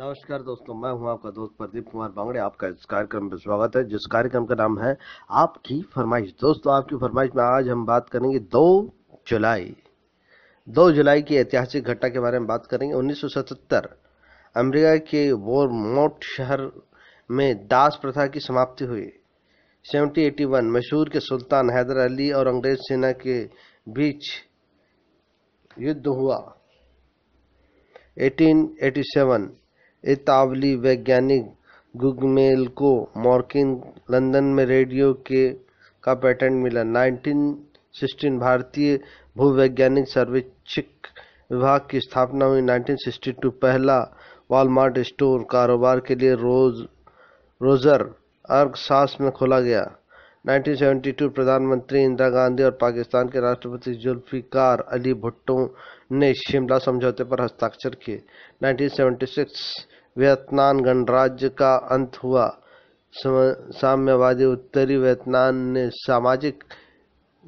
नमस्कार दोस्तों मैं हूं आपका दोस्त प्रदीप कुमार बांगड़े आपका इस कार्यक्रम में स्वागत है जिस कार्यक्रम का नाम है आपकी फरमाइश दोस्तों आपकी फरमाइश में आज हम बात करेंगे दो जुलाई दो जुलाई की ऐतिहासिक घटना के बारे में बात करेंगे 1977 अमेरिका के वोरमोट शहर में दास प्रथा की समाप्ति हुई 1781 मशहूर के सुल्तान हैदर अली और अंग्रेज सेना के बीच युद्ध हुआ एटीन इतावली वैज्ञानिक गुगमेल को मॉर्किन लंदन में रेडियो के का पेटेंट मिला 1916 भारतीय भूवैज्ञानिक सर्वेक्षक विभाग की स्थापना हुई 1962 पहला वॉलमार्ट स्टोर कारोबार के लिए रोज रोजर अर्गसास में खोला गया 1972 प्रधानमंत्री इंदिरा गांधी और पाकिस्तान के राष्ट्रपति जुल्फिकार अली भुट्टो ने शिमला समझौते पर हस्ताक्षर किए 1976 वियतनाम गणराज्य का अंत हुआ साम्यवादी उत्तरी वियतनाम ने सामाजिक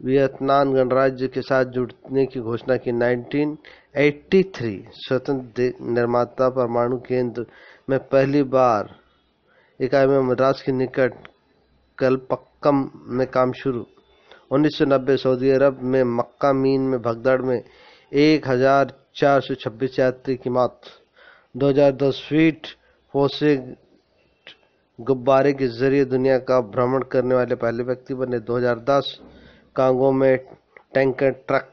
वियतनाम गणराज्य के साथ जुड़ने की घोषणा की 1983 स्वतंत्र निर्माता परमाणु केंद्र में पहली बार इकाई में मद्रास के निकट कलपक्कम में काम शुरू 1990 सऊदी अरब में मक्का मीन में भगदड़ में 1426 यात्री की मौत 2010 फीट फोसे गुब्बारे के जरिए दुनिया का भ्रमण करने वाले पहले व्यक्ति बने 2010 कांगो में टैंकर ट्रक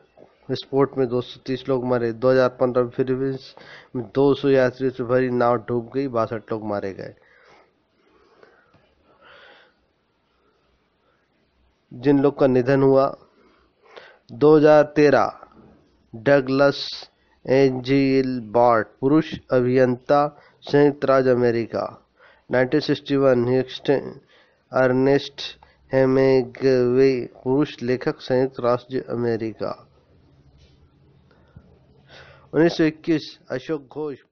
विस्फोट में 230 लोग मरे 2015 में फिलीपींस में 200 यात्री से भरी नाव डूब गई बासठ लोग मारे गए जिन लोग का निधन हुआ 2013 डगलस एंजिल बार्ट पुरुष अभियंता संयुक्त राज्य अमेरिका 1961 वन अर्नेस्ट हेमेगवे पुरुष लेखक संयुक्त राज्य अमेरिका 1921 अशोक घोष